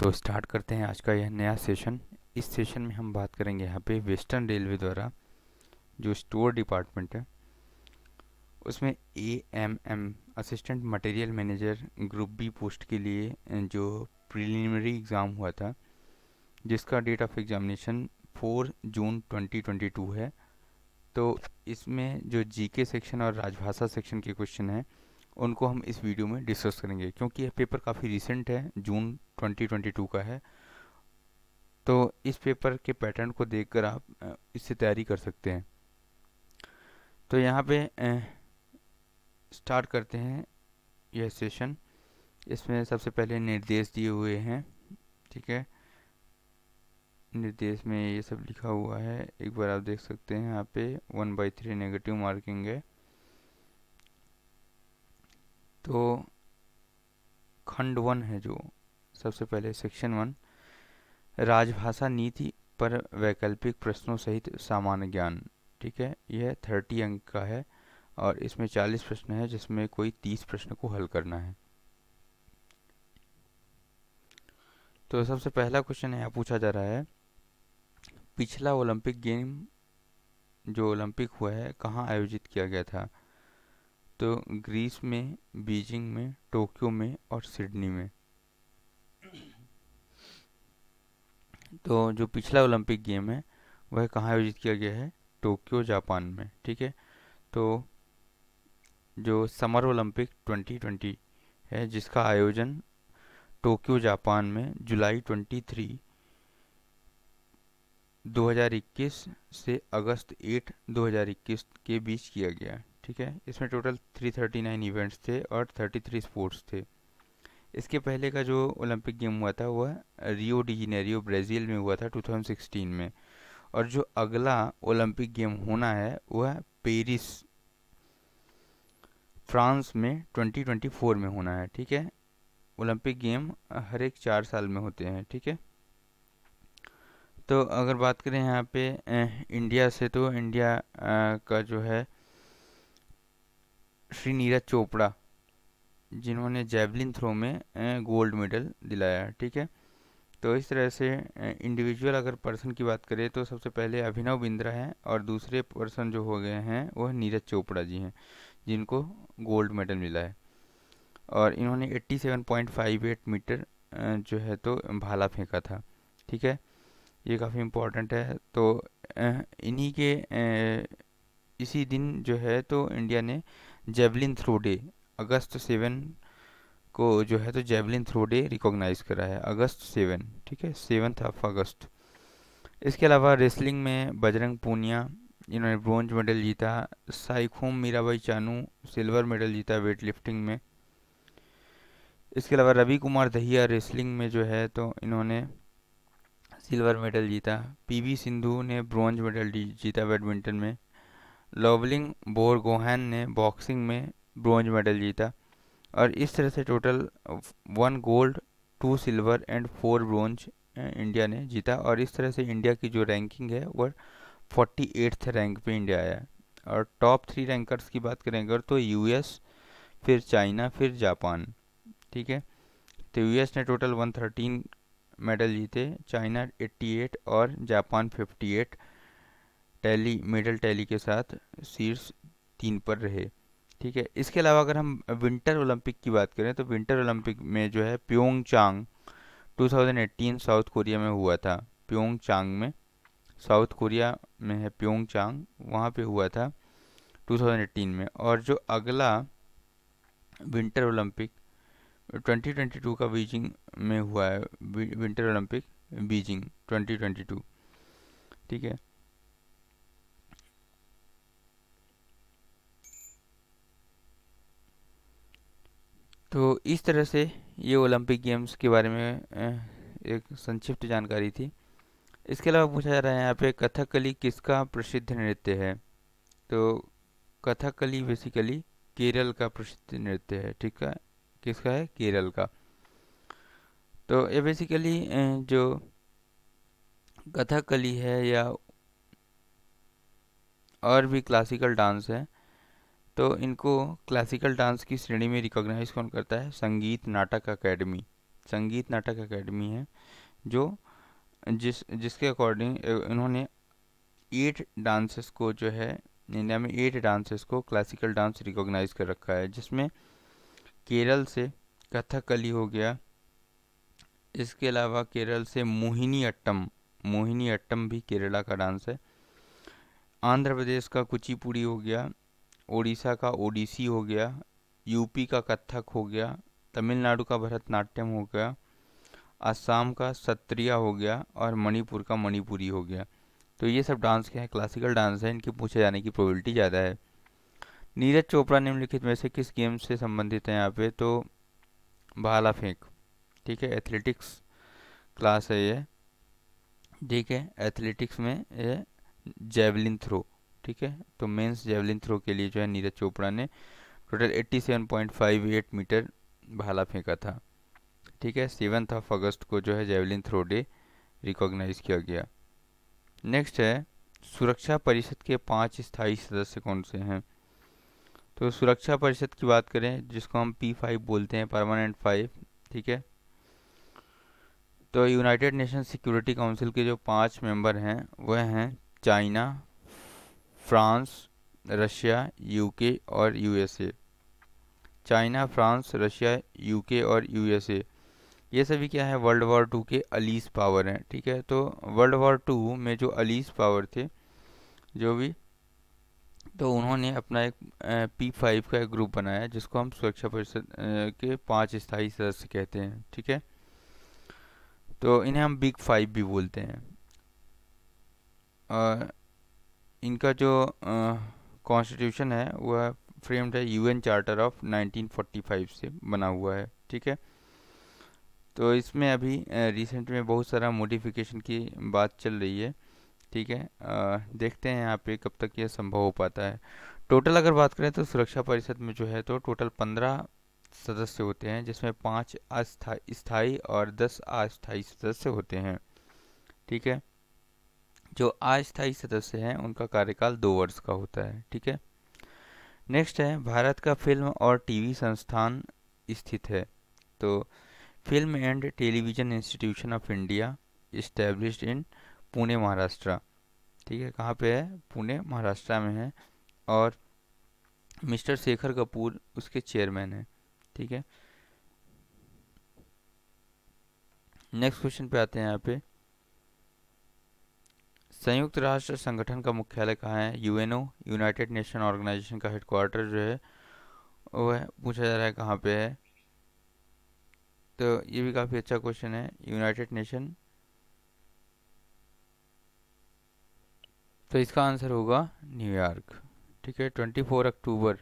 तो स्टार्ट करते हैं आज का यह नया सेशन इस सेशन में हम बात करेंगे यहाँ पे वेस्टर्न रेलवे द्वारा जो स्टोर डिपार्टमेंट है उसमें A M M assistant material manager group B post के लिए जो प्रिलिमिनरी एग्ज़ाम हुआ था जिसका डेट ऑफ एग्ज़ामिनेशन 4 जून 2022 है तो इसमें जो जीके सेक्शन और राजभाषा सेक्शन के क्वेश्चन हैं उनको हम इस वीडियो में डिस्कस करेंगे क्योंकि यह पेपर काफ़ी रिसेंट है जून 2022 का है तो इस पेपर के पैटर्न को देखकर आप इससे तैयारी कर सकते हैं तो यहाँ पे स्टार्ट करते हैं यह सेशन इसमें सबसे पहले निर्देश दिए हुए हैं ठीक है निर्देश में ये सब लिखा हुआ है एक बार आप देख सकते हैं यहाँ पे one by three negative marking है तो खंड वन है जो सबसे पहले सेक्शन वन राजभाषा नीति पर वैकल्पिक प्रश्नों सहित सामान्य ज्ञान ठीक है यह थर्टी अंक का है और इसमें चालीस प्रश्न है जिसमें कोई तीस प्रश्न को हल करना है तो सबसे पहला क्वेश्चन यहाँ पूछा जा रहा है पिछला ओलंपिक गेम जो ओलंपिक हुआ है कहाँ आयोजित किया गया था तो ग्रीस में बीजिंग में टोक्यो में और सिडनी में तो जो पिछला ओलंपिक गेम है वह कहाँ आयोजित किया गया है टोक्यो जापान में ठीक है तो जो समर ओलंपिक 2020 है जिसका आयोजन टोक्यो जापान में जुलाई 23 2021 से अगस्त 8 2021 के बीच किया गया ठीक है इसमें टोटल 339 इवेंट्स थे और 33 स्पोर्ट्स थे इसके पहले का जो ओलंपिक गेम हुआ था वह रियो डी ब्राज़ील में हुआ था 2016 में और जो अगला ओलंपिक गेम होना है वह पेरिस फ्रांस में 2024 में होना है ठीक है ओलंपिक गेम हर एक चार साल में होते हैं ठीक है तो अगर बात करें यहाँ पे इंडिया से तो इंडिया का जो है श्री नीरज चोपड़ा जिन्होंने जेवलिन थ्रो में गोल्ड मेडल दिलाया ठीक है तो इस तरह से इंडिविजुअल अगर पर्सन की बात करें तो सबसे पहले अभिनव बिंद्रा हैं और दूसरे पर्सन जो हो गए हैं वह नीरज चोपड़ा जी हैं जिनको गोल्ड मेडल मिला है और इन्होंने 87.58 मीटर जो है तो भाला फेंका था ठीक है ये काफ़ी इम्पोर्टेंट है तो इन्हीं के इसी दिन जो है तो इंडिया ने javelin throw day August seven को जो है तो जेवलिन थ्रो डे रिकॉग्नाइज करा है अगस्त सेवन ठीक है सेवन्थ ऑफ अगस्त इसके अलावा रेसलिंग में बजरंग पूनिया इन्होंने ब्रॉन्ज मेडल जीता साइखोम मीराबाई चानू सिल्वर मेडल जीता वेट लिफ्टिंग में इसके अलावा रवि कुमार दहिया रेसलिंग में जो है तो इन्होंने सिल्वर मेडल जीता पीवी सिंधु ने ब्रॉन्ज मेडल जीता बैडमिंटन में लवलिंग गोहैन ने बॉक्सिंग में ब्रॉन्ज मेडल जीता और इस तरह से total one gold two silver and four bronze India ने जीता और इस तरह से इंडिया की जो रैंकिंग है वह फोर्टी एट्थ रैंक पे इंडिया आया और टॉप थ्री रैंकर्स की बात करें अगर तो यूएस फिर चाइना फिर जापान ठीक है तो यूएस ने टोटल वन थर्टीन मेडल जीते चाइना एट्टी एट और Japan fifty eight tally medal tally के साथ शीर्ष तीन पर रहे ठीक है इसके अलावा अगर हम विंटर ओलंपिक की बात करें तो विंटर ओलंपिक में जो है Pyeongchang two South Korea में हुआ था प्योंग चांग में साउथ कोरिया में है प्योंग चांग वहाँ पर हुआ था 2018 में और जो अगला विंटर ओलंपिक 2022 का बीजिंग में हुआ है विंटर ओलंपिक बीजिंग 2022 ठीक है तो इस तरह से ये ओलंपिक गेम्स के बारे में एक संक्षिप्त जानकारी थी इसके अलावा पूछा जा रहा है यहाँ पे कथकली किसका प्रसिद्ध नृत्य है तो कथकली बेसिकली केरल का प्रसिद्ध नृत्य है ठीक है किसका है केरल का तो ये बेसिकली जो कथकली है या और भी क्लासिकल डांस है तो इनको क्लासिकल डांस की श्रेणी में रिकॉग्नाइज कौन करता है संगीत नाटक अकेडमी संगीत नाटक अकेडमी है जो जिस जिसके अकॉर्डिंग इन्होंने एट डांसेस को जो है इंडिया में एट डांसेस को क्लासिकल डांस रिकॉग्नाइज कर रखा है जिसमें केरल से कथकली हो गया इसके अलावा केरल से मोहिनी अट्टम मोहिनी अट्टम भी केरला का डांस है आंध्र प्रदेश का कुचिपुड़ी हो गया उड़ीसा का ओडिसी हो गया यूपी का कत्थक हो गया तमिलनाडु का भरतनाट्यम हो गया असम का सत्रिया हो गया और मणिपुर का मणिपुरी हो गया तो ये सब डांस क्या है क्लासिकल डांस है इनके पूछे जाने की प्रोबेबिलिटी ज़्यादा है नीरज चोपड़ा निम्नलिखित में से किस गेम से संबंधित है यहाँ पे तो भाला फेंक ठीक है एथलेटिक्स क्लास है ये ठीक है एथलेटिक्स में ये जेवलिन थ्रो ठीक है तो मेंस जेवलिन थ्रो के लिए जो है नीरज चोपड़ा ने टोटल 87.58 मीटर भाला फेंका था ठीक है सेवन्थ ऑफ अगस्त को जो है जेवलिन थ्रो डे रिकॉग्नाइज किया गया नेक्स्ट है सुरक्षा परिषद के पांच स्थायी सदस्य कौन से हैं तो सुरक्षा परिषद की बात करें जिसको हम पी फाइव बोलते हैं परमानेंट फाइव ठीक है तो यूनाइटेड नेशन सिक्योरिटी काउंसिल के जो पांच मेंबर हैं वह हैं चाइना फ्रांस रशिया यूके और USA China France Russia UK और यूएसए ये सभी क्या है वर्ल्ड वॉर टू के अलीस पावर हैं ठीक है तो वर्ल्ड वॉर टू में जो अलीस पावर थे जो भी तो उन्होंने अपना एक पी फाइव का एक ग्रुप बनाया जिसको हम सुरक्षा परिषद के पांच स्थायी सदस्य कहते हैं ठीक है तो इन्हें हम बिग फाइव भी बोलते हैं इनका जो कॉन्स्टिट्यूशन है वह फ्रेम्ड है यूएन चार्टर ऑफ 1945 से बना हुआ है ठीक है तो इसमें अभी रिसेंट में बहुत सारा मोडिफिकेशन की बात चल रही है ठीक है आ, देखते हैं यहाँ पे कब तक यह संभव हो पाता है टोटल अगर बात करें तो सुरक्षा परिषद में जो है तो टोटल पंद्रह सदस्य होते हैं जिसमें पाँच अस्थाई और दस अस्थाई सदस्य होते हैं ठीक है जो अस्थायी सदस्य हैं उनका कार्यकाल दो वर्ष का होता है ठीक है नेक्स्ट है भारत का फिल्म और टीवी संस्थान स्थित है तो film and television institution of India establish in Pune Maharashtra ठीक है कहाँ पे है पुणे महाराष्ट्र में है और मिस्टर शेखर कपूर उसके चेयरमैन हैं ठीक है नेक्स्ट क्वेश्चन पे आते हैं यहाँ पे संयुक्त राष्ट्र संगठन का मुख्यालय कहाँ है यूएनओ यूनाइटेड नेशन ऑर्गेनाइजेशन का हेडक्वार्टर जो है वह पूछा जा रहा है कहाँ पे है तो ये भी काफ़ी अच्छा क्वेश्चन है यूनाइटेड नेशन तो इसका आंसर होगा न्यूयॉर्क ठीक है ट्वेंटी फोर अक्टूबर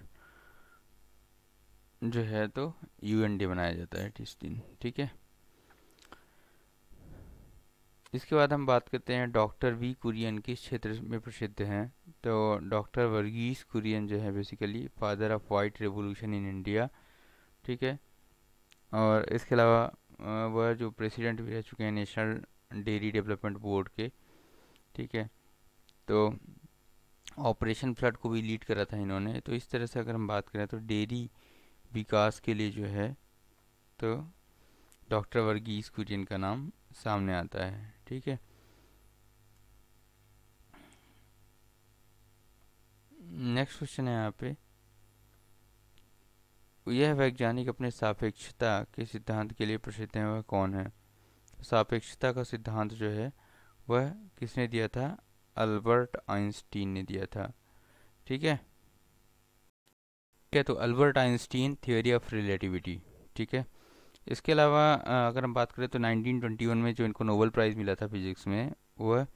जो है तो यूएनडे मनाया जाता है इस दिन ठीक है इसके बाद हम बात करते हैं डॉक्टर वी कुरियन किस क्षेत्र में प्रसिद्ध हैं तो डॉक्टर वर्गीस कुरियन जो है basically father of white revolution in India ठीक है और इसके अलावा वह जो प्रेसिडेंट भी रह चुके हैं नेशनल डेयरी डेवलपमेंट बोर्ड के ठीक है तो ऑपरेशन फ्लड को भी लीड करा था इन्होंने तो इस तरह से अगर हम बात करें तो डेयरी विकास के लिए जो है तो डॉक्टर वर्गीस कुरियन का नाम सामने आता है ठीक है नेक्स्ट क्वेश्चन है यहाँ पे यह वैज्ञानिक अपने सापेक्षता के सिद्धांत के लिए प्रसिद्ध हैं वह कौन है सापेक्षता का सिद्धांत जो है वह किसने दिया था अल्बर्ट आइंस्टीन ने दिया था ठीक है ठीक है तो Albert Einstein theory of relativity ठीक है इसके अलावा अगर हम बात करें तो 1921 में जो इनको नोबल प्राइज़ मिला था फिज़िक्स में वह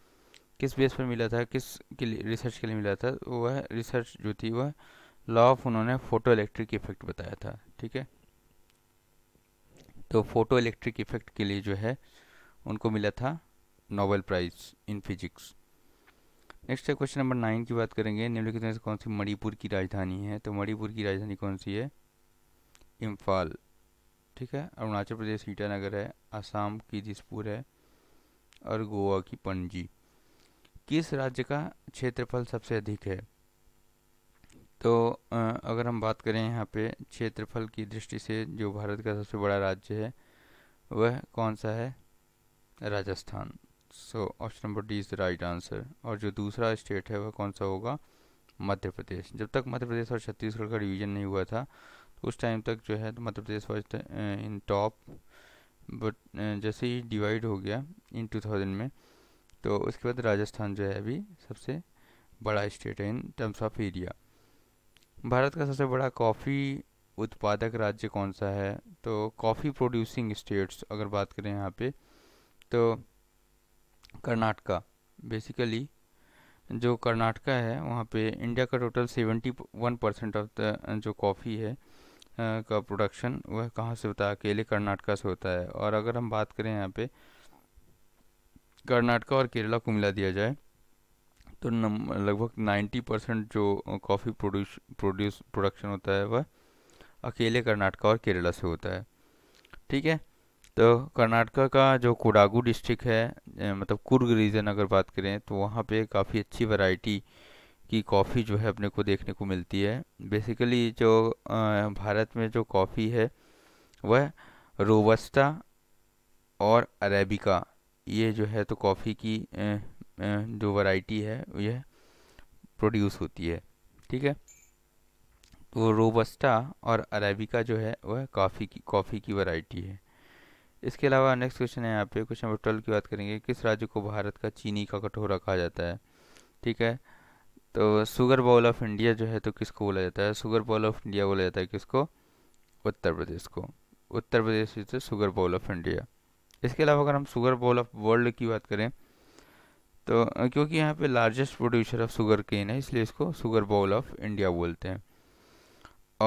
किस बेस पर मिला था किस के लिए रिसर्च के लिए मिला था वह रिसर्च जो थी वह लॉ ऑफ उन्होंने फ़ोटो इलेक्ट्रिक इफ़ेक्ट बताया था ठीक है तो फ़ोटो इलेक्ट्रिक इफ़ेक्ट के लिए जो है उनको मिला था Nobel prize in physics next है क्वेश्चन नंबर नाइन की बात करेंगे निम्नलिखित में से कौन सी मणिपुर की राजधानी है तो मणिपुर की राजधानी कौन सी है इम्फाल ठीक है अरुणाचल प्रदेश ईटानगर है असम की दिसपुर है और गोवा की पणजी किस राज्य का क्षेत्रफल सबसे अधिक है तो अगर हम बात करें यहाँ पे क्षेत्रफल की दृष्टि से जो भारत का सबसे बड़ा राज्य है वह कौन सा है Rajasthan so option number D is the right answer और जो दूसरा स्टेट है वह कौन सा होगा मध्य प्रदेश जब तक मध्य प्रदेश और छत्तीसगढ़ का डिवीजन नहीं हुआ था उस टाइम तक जो है तो Madhya Pradesh was in top but जैसे ही डिवाइड हो गया इन 2000 में तो उसके बाद राजस्थान जो है अभी सबसे बड़ा स्टेट है in terms of area Bharat का सबसे बड़ा कॉफ़ी उत्पादक राज्य कौन सा है तो कॉफ़ी प्रोड्यूसिंग स्टेट्स अगर बात करें यहाँ पे तो कर्नाटका बेसिकली जो कर्नाटका है वहाँ पे इंडिया का total seventy one percent of the जो कॉफ़ी है का प्रोडक्शन वह कहाँ से होता है अकेले कर्नाटका से होता है और अगर हम बात करें यहाँ पे कर्नाटका और केरला को मिला दिया जाए तो लगभग 90 परसेंट जो कॉफ़ी प्रोड्यूस प्रोड्यूस प्रोडक्शन होता है वह अकेले कर्नाटका और केरला से होता है ठीक है तो कर्नाटका का जो कोडागू डिस्ट्रिक्ट है मतलब कुर्ग रीजन अगर बात करें तो वहाँ पे काफ़ी अच्छी वैरायटी की कॉफ़ी जो है अपने को देखने को मिलती है बेसिकली जो भारत में जो कॉफ़ी है वह रोबस्टा और अरेबिका ये जो है तो कॉफ़ी की जो वैरायटी है यह प्रोड्यूस होती है ठीक है तो रोबस्टा और अरेबिका जो है वह कॉफ़ी की कॉफ़ी की वैरायटी है इसके अलावा नेक्स्ट क्वेश्चन है यहाँ पे क्वेश्चन नंबर ट्वेल्व की बात करेंगे किस राज्य को भारत का चीनी का कठोरा कहा जाता है ठीक है तो सुगर बाउल ऑफ इंडिया जो है तो किसको बोला जाता है सुगर बाउल ऑफ इंडिया बोला जाता है किसको उत्तर प्रदेश को Uttar Pradesh is sugar bowl of India इसके अलावा अगर हम सुगर बाउल ऑफ वर्ल्ड की बात करें तो क्योंकि यहाँ पे largest producer of sugarcane है इसलिए इसको सुगर बाउल ऑफ इंडिया बोलते हैं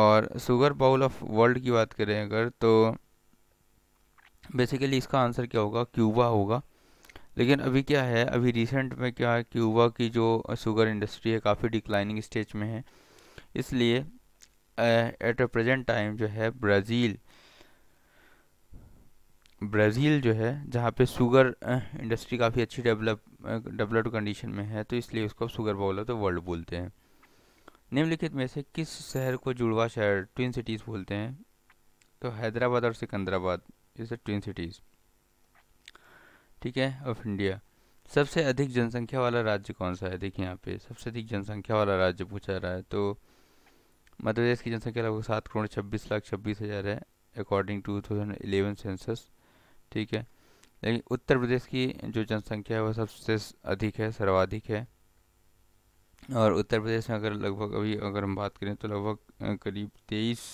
और सुगर बाउल ऑफ वर्ल्ड की बात करें अगर तो बेसिकली इसका आंसर क्या होगा क्यूबा होगा लेकिन अभी क्या है अभी रिसेंट में क्या है क्यूबा की जो शुगर इंडस्ट्री है काफ़ी डिक्लाइनिंग स्टेज में है इसलिए एट अ प्रेजेंट टाइम जो है ब्राज़ील ब्राज़ील जो है जहाँ पे शुगर इंडस्ट्री काफ़ी अच्छी डेवलप डेवलप्ड कंडीशन में है तो इसलिए उसको शुगर बोलो तो वर्ल्ड बोलते हैं निम्नलिखित में से किस शहर को जुड़वा शहर ट्विन सिटीज़ बोलते हैं तो हैदराबाद और सिकंदराबाद इज़ ट्विन सिटीज़ ठीक है ऑफ इंडिया सबसे अधिक जनसंख्या वाला राज्य कौन सा है देखिए यहाँ पे सबसे अधिक जनसंख्या वाला राज्य पूछा रहा है तो मध्य प्रदेश की जनसंख्या लगभग सात करोड़ छब्बीस लाख छब्बीस हज़ार है according to thousand eleven census ठीक है लेकिन उत्तर प्रदेश की जो जनसंख्या है वह सबसे अधिक है सर्वाधिक है और उत्तर प्रदेश में अगर लगभग अभी अगर हम बात करें तो लगभग करीब तेईस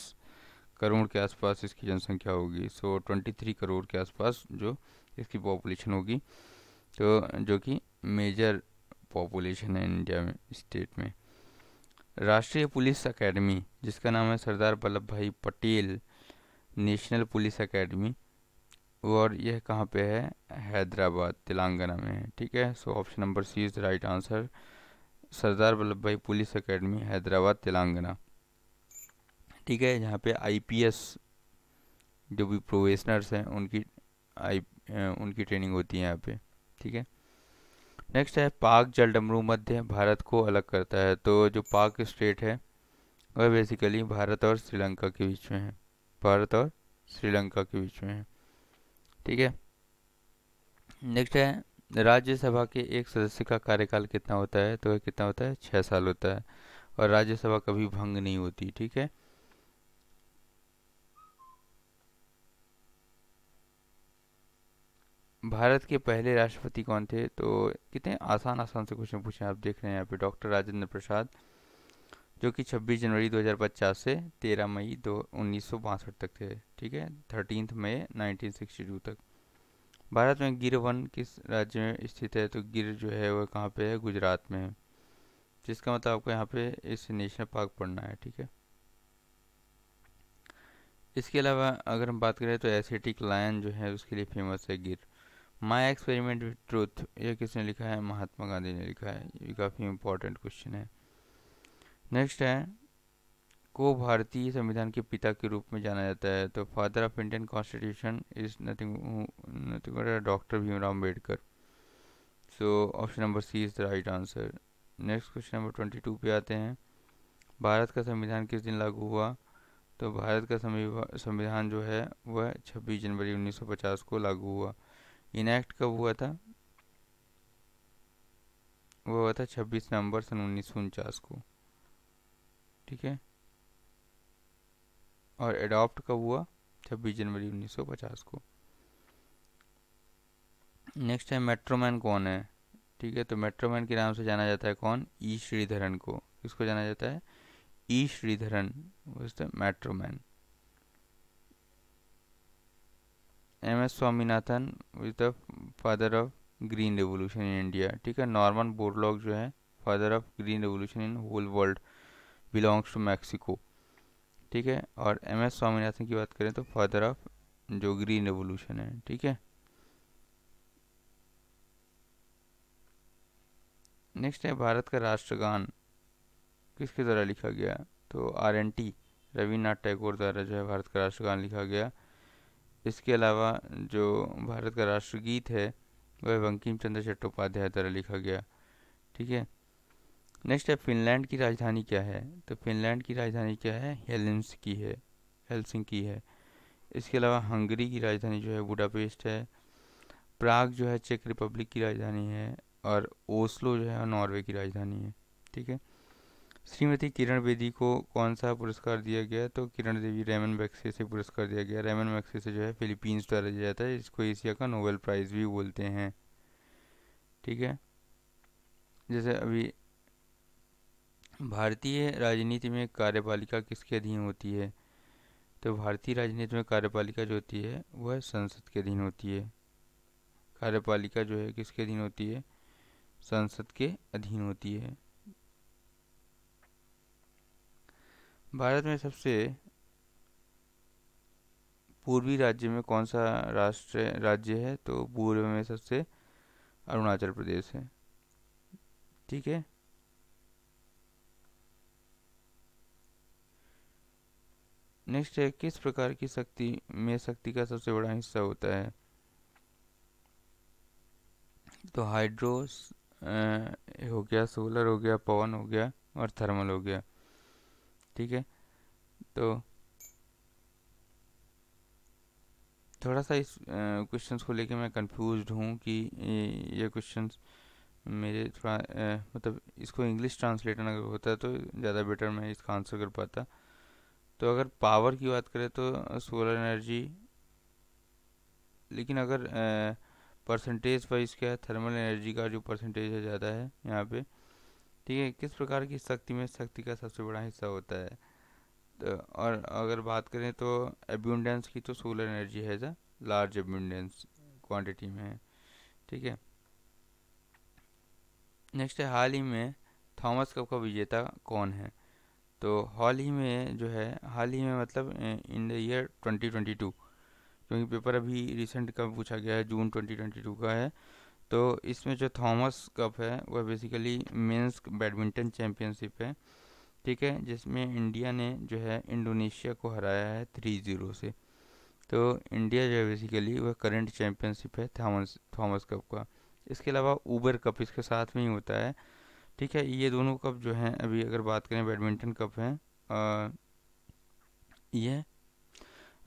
करोड़ के आसपास इसकी जनसंख्या होगी सो ट्वेंटी थ्री करोड़ के आसपास जो इसकी पॉपुलेशन होगी तो जो कि मेजर पॉपुलेशन है इंडिया में स्टेट में राष्ट्रीय पुलिस एकेडमी जिसका नाम है सरदार वल्लभ भाई पटेल नेशनल पुलिस एकेडमी और यह कहाँ पे है हैदराबाद तेलंगाना में है ठीक है so option number C is right answer Sardar Vallabh Bhai police academy Hyderabad Telangana ठीक है यहाँ पे आईपीएस जो भी प्रोवेशनर्स हैं उनकी आई उनकी ट्रेनिंग होती है यहाँ पे ठीक है नेक्स्ट है पाक जल डमरू मध्य भारत को अलग करता है तो जो पाक स्टेट है वह बेसिकली भारत और श्रीलंका के बीच में है भारत और श्रीलंका के बीच में है ठीक है नेक्स्ट है राज्यसभा के एक सदस्य का कार्यकाल कितना होता है तो कितना होता है छः साल होता है और राज्यसभा कभी भंग नहीं होती ठीक है भारत के पहले राष्ट्रपति कौन थे तो कितने आसान आसान से क्वेश्चन पूछे आप देख रहे हैं यहाँ पे डॉक्टर राजेंद्र प्रसाद जो कि 26 जनवरी 2050 से 13 मई दो उन्नीस तक थे ठीक है थर्टीन मई 1962 तक भारत में गिर वन किस राज्य में स्थित है तो गिर जो है वह कहाँ पे है गुजरात में है जिसका मतलब आपको यहाँ पे इस नेशनल पार्क पढ़ना है ठीक है इसके अलावा अगर हम बात करें तो एसिटिक लायन जो है उसके लिए फेमस है गिर माई एक्सपेरिमेंट विथ ट्रूथ ये किसने लिखा है महात्मा गांधी ने लिखा है ये काफ़ी इंपॉर्टेंट क्वेश्चन है नेक्स्ट है को भारतीय संविधान के पिता के रूप में जाना जाता है तो father of Indian constitution is nothing nothing doctor Bhimrao Ambedkar so option number C is the right answer next question number twenty two पे आते हैं भारत का संविधान किस दिन लागू हुआ तो भारत का संविधान जो है वह छब्बीस जनवरी उन्नीस को लागू हुआ इनेक्ट कब हुआ था वो हुआ था छब्बीस नवंबर सन उन्नीस उनचास को ठीक है और एडॉप्ट कब हुआ छब्बीस जनवरी 1950 को नेक्स्ट है मेट्रोमैन कौन है ठीक है तो मेट्रोमैन के नाम से जाना जाता है कौन ई e. श्रीधरन को किसको जाना जाता है E e. Sreedharan metroman M S Swaminathan is the father of green revolution in India ठीक है नॉर्मन बोरलॉग जो है father of green revolution in whole world belongs to Mexico ठीक है और एम एस स्वामीनाथन की बात करें तो फादर ऑफ जो ग्रीन रेवोल्यूशन है ठीक है नेक्स्ट है भारत का राष्ट्रगान किसके द्वारा लिखा गया तो R N T Rabindranath Tagore द्वारा जो है भारत का राष्ट्रगान लिखा गया इसके अलावा जो भारत का राष्ट्रगीत है वह बंकिम चंद्र चट्टोपाध्याय द्वारा लिखा गया ठीक है नेक्स्ट है फिनलैंड की राजधानी क्या है तो फिनलैंड की राजधानी क्या है हेलेंस की है हेलसिंग की है इसके अलावा हंगरी की राजधानी जो है बुडापेस्ट है प्राग जो है चेक रिपब्लिक की राजधानी है और ओस्लो जो है नॉर्वे की राजधानी है ठीक है श्रीमती किरण बेदी को कौन सा पुरस्कार दिया गया तो किरण देवी रेमन मैक्से से पुरस्कार दिया गया रेमन मैक्से से जो है फिलीपींस द्वारा दिया जाता है इसको एशिया का नोबेल प्राइज़ भी बोलते हैं ठीक है जैसे अभी भारतीय राजनीति में कार्यपालिका किसके अधीन होती है तो भारतीय राजनीति में कार्यपालिका जो होती है वह संसद के अधीन होती है कार्यपालिका जो है किसके अधीन होती है संसद के अधीन होती है भारत में सबसे पूर्वी राज्य में कौन सा राष्ट्र राज्य है तो पूर्व में सबसे अरुणाचल प्रदेश है ठीक है नेक्स्ट है किस प्रकार की शक्ति में शक्ति का सबसे बड़ा हिस्सा होता है तो हाइड्रो हो गया सोलर हो गया पवन हो गया और थर्मल हो गया ठीक है तो थोड़ा सा इस क्वेश्चंस को लेके मैं कंफ्यूज हूँ कि ये क्वेश्चंस मेरे थोड़ा आ, मतलब इसको इंग्लिश ट्रांसलेटर अगर होता तो ज़्यादा बेटर मैं इसका आंसर कर पाता तो अगर पावर की बात करें तो सोलर एनर्जी लेकिन अगर परसेंटेज वाइज क्या है थर्मल एनर्जी का जो परसेंटेज है ज़्यादा है यहाँ पे ठीक है किस प्रकार की शक्ति में शक्ति का सबसे बड़ा हिस्सा होता है तो और अगर बात करें तो एब्यूडेंस की तो सोलर एनर्जी है जा लार्ज एब्यूडेंस क्वांटिटी में ठीक है नेक्स्ट है हाल ही में थॉमस कप का विजेता कौन है तो हाल ही में जो है हाल ही में मतलब इन द ईयर 2022 क्योंकि पेपर अभी रिसेंट कब पूछा गया है जून 2022 का है तो इसमें जो थॉमस कप है वह बेसिकली मेंस बैडमिंटन चैम्पियनशिप है ठीक है जिसमें इंडिया ने जो है इंडोनेशिया को हराया है थ्री ज़ीरो से तो इंडिया जो है बेसिकली वह करंट चैम्पियनशिप है थॉमस थॉमस कप का इसके अलावा ऊबर कप इसके साथ में ही होता है ठीक है ये दोनों कप जो हैं अभी अगर बात करें बैडमिंटन कप हैं ये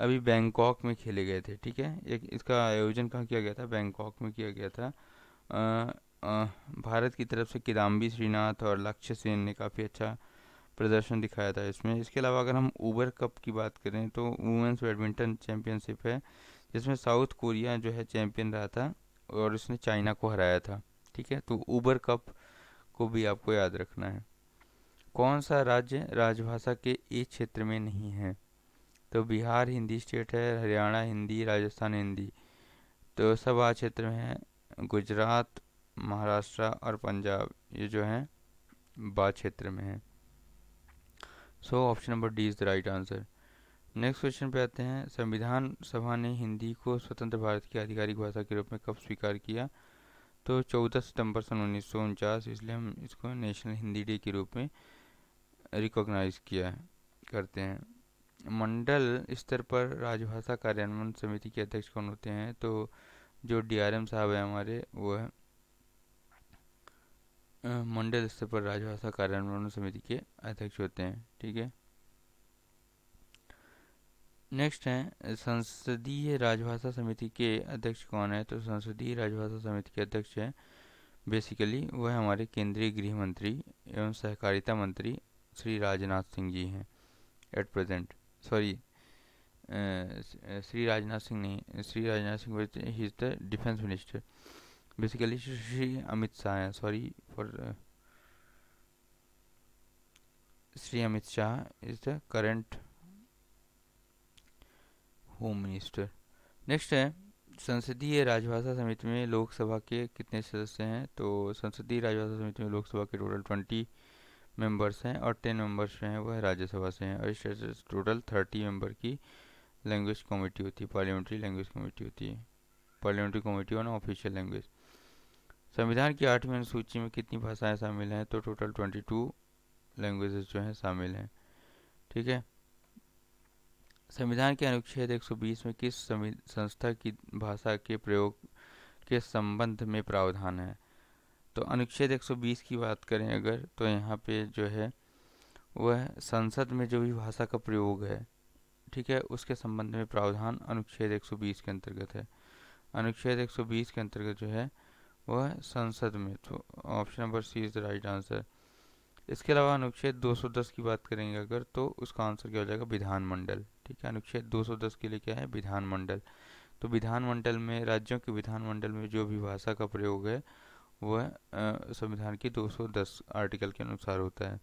अभी बैंकॉक में खेले गए थे ठीक है एक इसका आयोजन कहाँ किया गया था बैंकॉक में किया गया था भारत की तरफ से किदाम्बी श्रीनाथ और लक्ष्य सेन ने काफ़ी अच्छा प्रदर्शन दिखाया था इसमें इसके अलावा अगर हम ऊबर कप की बात करें तो वुमेंस बैडमिंटन चैम्पियनशिप है जिसमें साउथ कोरिया जो है चैम्पियन रहा था और उसने चाइना को हराया था ठीक है तो ऊबर कप को भी आपको याद रखना है कौन सा राज्य राजभाषा के एक क्षेत्र में नहीं है तो बिहार हिंदी स्टेट है हरियाणा हिंदी राजस्थान हिंदी तो सब आ क्षेत्र में है गुजरात महाराष्ट्र और पंजाब ये जो हैं बा क्षेत्र में हैं so option number D is the right answer next question पे आते हैं संविधान सभा ने हिंदी को स्वतंत्र भारत की आधिकारिक भाषा के रूप में कब स्वीकार किया तो 14 सितंबर सन उन्नीस इसलिए हम इसको नेशनल हिंदी डे के रूप में रिकॉग्नाइज किया करते हैं मंडल स्तर पर राजभाषा कार्यान्वयन समिति के अध्यक्ष कौन होते हैं तो जो डीआरएम साहब है हमारे वो है मंडल स्तर पर राजभाषा कार्यान्वयन समिति के अध्यक्ष होते हैं ठीक है नेक्स्ट है संसदीय राजभाषा समिति के अध्यक्ष कौन है तो संसदीय राजभाषा समिति के अध्यक्ष हैं बेसिकली वह है हमारे केंद्रीय गृह मंत्री एवं सहकारिता मंत्री श्री राजनाथ सिंह जी हैं at present sorry Sri Rajnath Singh nahi Sri Rajnath Singh was he is the defense minister basically Sri Amit Shah sorry for uh, Sri Amit Shah is the current home minister next है संसदीय राजभाषा समिति में लोकसभा के कितने सदस्य हैं तो संसदीय राजभाषा समिति में लोकसभा के टोटल ट्वेंटी मेंबर्स हैं और टेन मेंबर्स जो हैं वह राज्यसभा से हैं और इस टोटल थर्टी मेंबर की लैंग्वेज कमेटी होती है पार्लियामेंट्री लैंग्वेज कमेटी होती है parliamentary committee on official language संविधान की आठवीं अनुसूची में कितनी भाषाएं शामिल हैं तो टोटल ट्वेंटी टू लैंग्वेजेस जो हैं शामिल हैं ठीक है संविधान के अनुच्छेद 120 में किस संस्था की भाषा के प्रयोग के संबंध में प्रावधान है तो अनुच्छेद 120 की बात करें अगर तो यहाँ पे जो है वह संसद में जो भी भाषा का प्रयोग है ठीक है उसके संबंध में प्रावधान अनुच्छेद 120 के अंतर्गत है अनुच्छेद 120 के अंतर्गत जो है वह है संसद में तो option number C is the right answer इसके अलावा अनुच्छेद 210 की बात करेंगे अगर तो उसका आंसर क्या हो जाएगा विधानमंडल ठीक है अनुच्छेद 210 के लिए क्या है विधानमंडल तो विधानमंडल में राज्यों के विधानमंडल में जो भी भाषा का प्रयोग है वह संविधान की दो आर्टिकल के अनुसार होता है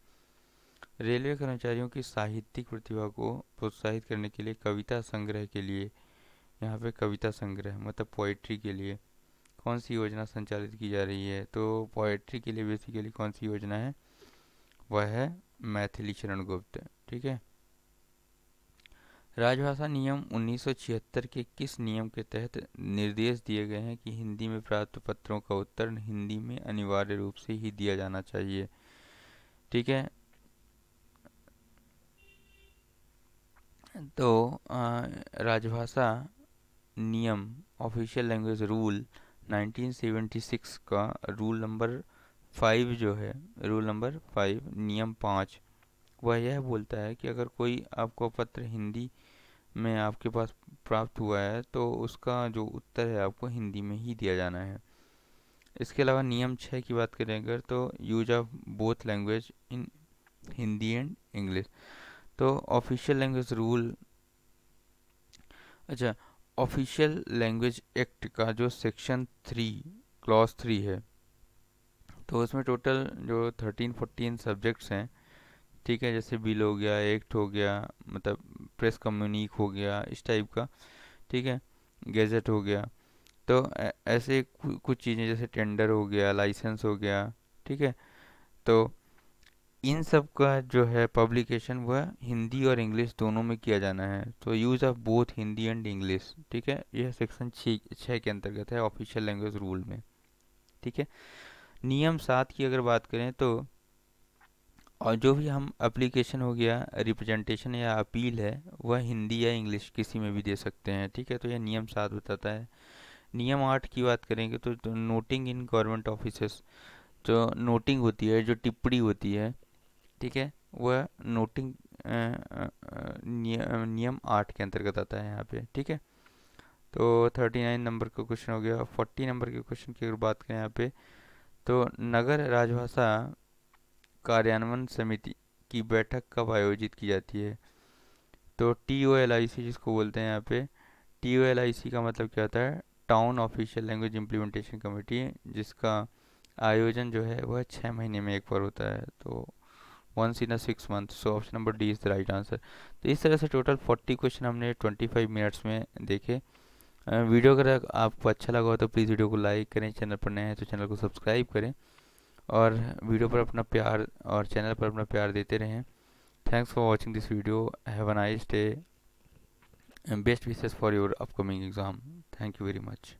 रेलवे कर्मचारियों की साहित्यिक प्रतिभा को प्रोत्साहित करने के लिए कविता संग्रह के लिए यहाँ पे कविता संग्रह मतलब पोइट्री के लिए कौन सी योजना संचालित की जा रही है तो पोइट्री के लिए बेसिकली कौन सी योजना है वह है मैथिली चरण गुप्त ठीक है राजभाषा नियम 1976 के किस नियम के तहत निर्देश दिए गए हैं कि हिंदी में प्राप्त पत्रों का उत्तर हिंदी में अनिवार्य रूप से ही दिया जाना चाहिए ठीक है तो राजभाषा नियम ऑफिशियल लैंग्वेज रूल 1976 का रूल नंबर फाइव जो है रूल नंबर फाइव नियम पाँच वह यह बोलता है कि अगर कोई आपको पत्र हिंदी में आपके पास प्राप्त हुआ है तो उसका जो उत्तर है आपको हिंदी में ही दिया जाना है इसके अलावा नियम छः की बात करें अगर तो use of both language in Hindi and English तो ऑफिशियल लैंग्वेज रूल अच्छा ऑफिशियल लैंग्वेज एक्ट का जो सेक्शन थ्री क्लॉज थ्री है तो उसमें टोटल जो थर्टीन फोर्टीन सब्जेक्ट्स हैं ठीक है जैसे बिल हो गया एक्ट हो गया मतलब प्रेस कम्युनिक हो गया इस टाइप का ठीक है गैजेट हो गया तो ऐसे कुछ चीज़ें जैसे टेंडर हो गया लाइसेंस हो गया ठीक है तो इन सब का जो है पब्लिकेशन वह हिंदी और इंग्लिश दोनों में किया जाना है तो use of both Hindi and English ठीक है यह सेक्शन छः के अंतर्गत है ऑफिशियल लैंग्वेज रूल में ठीक है नियम सात की अगर बात करें तो और जो भी हम अप्लीकेशन हो गया रिप्रेजेंटेशन या अपील है वह हिंदी या इंग्लिश किसी में भी दे सकते हैं ठीक है तो यह नियम सात बताता है नियम आठ की बात करेंगे तो, तो नोटिंग इन गवर्नमेंट ऑफिसज़ जो नोटिंग होती है जो टिप्पणी होती है ठीक है वह नोटिंग नियम आठ के अंतर्गत आता है यहाँ पे ठीक है तो थर्टी नाइन नंबर का क्वेश्चन हो गया फोर्टी नंबर के क्वेश्चन की अगर बात करें यहाँ पे तो नगर राजभाषा कार्यान्वयन समिति की बैठक कब आयोजित की जाती है तो टी ओ एल आई सी जिसको बोलते हैं यहाँ पे टी ओ एल आई सी का मतलब क्या होता है town official language implementation committee जिसका आयोजन जो है वह छः महीने में एक बार होता है तो once in a six month so option number D is the right answer तो इस तरह से टोटल फोर्टी क्वेश्चन हमने ट्वेंटी फाइव मिनट्स में देखे वीडियो अगर आपको अच्छा लगा हो तो प्लीज़ वीडियो को लाइक करें चैनल पर नए हैं तो चैनल को सब्सक्राइब करें और वीडियो पर अपना प्यार और चैनल पर अपना प्यार देते रहें thanks for watching this video have a nice day best wishes for your upcoming exam thank you very much